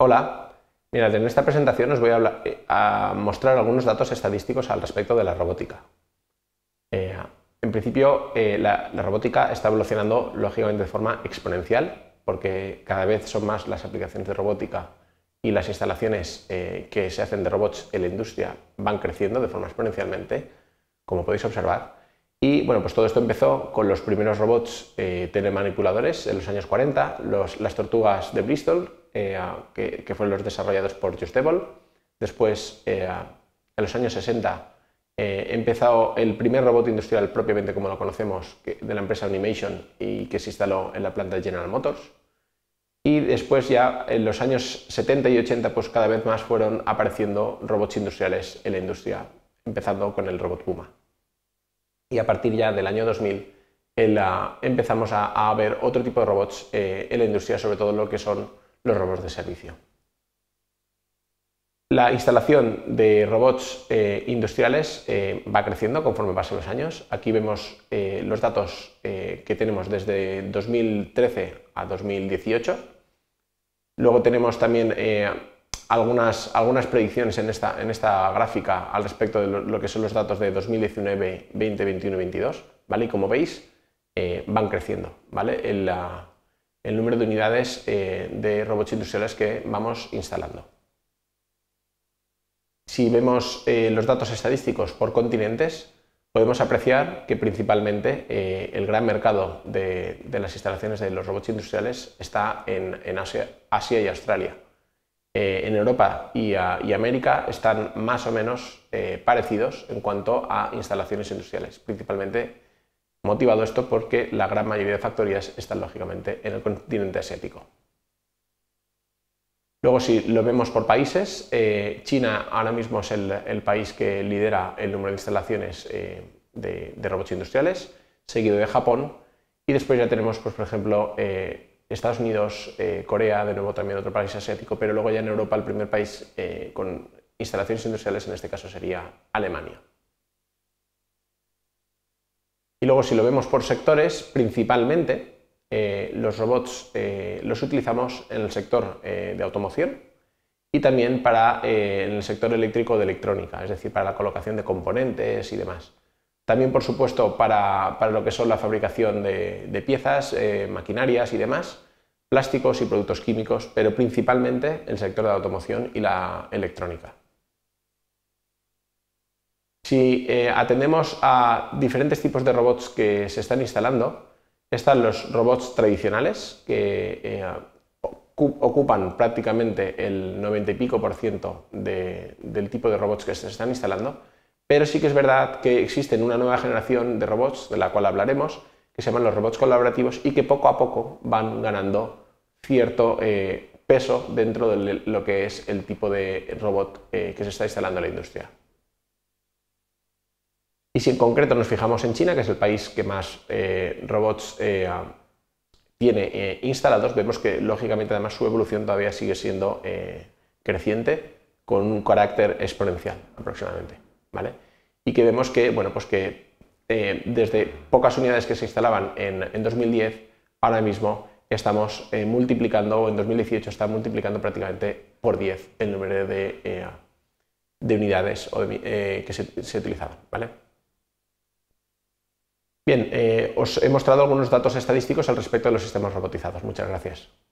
Hola, en esta presentación os voy eh, a, mostrar algunos datos estadísticos al respecto de la robótica. Eh, en principio, eh, la, robótica está evolucionando lógicamente de forma exponencial, porque cada vez son más las aplicaciones de robótica y las instalaciones que se hacen de robots en la industria van creciendo de forma exponencialmente, como podéis observar. Y bueno, pues todo esto empezó con los primeros robots telemanipuladores en los años 40, las tortugas de Bristol, eh, que, fueron los desarrollados por Justable. Después, eh, en los años 60, eh, empezó el primer robot industrial propiamente como lo conocemos de la empresa Animation y que se instaló en la planta de General Motors. Y después ya en los años 70 y 80 pues cada vez más fueron apareciendo robots industriales en la industria, empezando con el robot Puma. Y a partir ya del año 2000 empezamos a, ver otro tipo de robots en la industria, sobre todo lo que son los robots de servicio. La instalación de robots eh, industriales eh, va creciendo conforme pasan los años. Aquí vemos eh, los datos que tenemos desde 2013 a 2018. Luego tenemos también algunas, algunas, predicciones en esta, en esta, gráfica al respecto de lo, que son los datos de 2019, 2020, 2021 y 22. ¿vale? Y como veis, van creciendo. ¿vale? el número de unidades eh, de robots industriales que vamos instalando. Si vemos eh, los datos estadísticos por continentes, podemos apreciar que principalmente eh, el gran mercado de, las instalaciones de los robots industriales está en, Asia, y Australia. en Europa y, América están más o menos parecidos en cuanto a instalaciones industriales, principalmente Motivado esto porque la gran mayoría de factorías están lógicamente en el continente asiático. Luego, si lo vemos por países, eh, China ahora mismo es el, país que lidera el número de instalaciones eh, de, robots industriales, seguido de Japón, y después ya tenemos, pues, por ejemplo, eh, Estados Unidos, Corea, de nuevo también otro país asiático, pero luego ya en Europa el primer país con instalaciones industriales en este caso sería Alemania. Y luego si lo vemos por sectores, principalmente eh, los robots eh, los utilizamos en el sector eh, de automoción y también para en el sector eléctrico de electrónica, es decir, para la colocación de componentes y demás. También, por supuesto, para, lo que son la fabricación de, piezas, maquinarias y demás, plásticos y productos químicos, pero principalmente el sector de automoción y la electrónica. Si eh, atendemos a diferentes tipos de robots que se están instalando, están los robots tradicionales que eh, ocupan prácticamente el 90 y pico por ciento del tipo de robots que se están instalando, pero sí que es verdad que existen una nueva generación de robots, de la cual hablaremos, que se llaman los robots colaborativos y que poco a poco van ganando cierto eh, peso dentro de lo que es el tipo de robot que se está instalando en la industria. Y si en concreto nos fijamos en China, que es el país que más eh, robots eh, tiene eh, instalados, vemos que lógicamente además su evolución todavía sigue siendo creciente con un carácter exponencial aproximadamente, ¿vale? Y que vemos que, bueno, pues que desde pocas unidades que se instalaban en, en 2010, ahora mismo estamos multiplicando, o en 2018 está multiplicando prácticamente por 10 el número de, unidades que se, se utilizaban, ¿vale? Bien, eh, os he mostrado algunos datos estadísticos al respecto de los sistemas robotizados. Muchas gracias.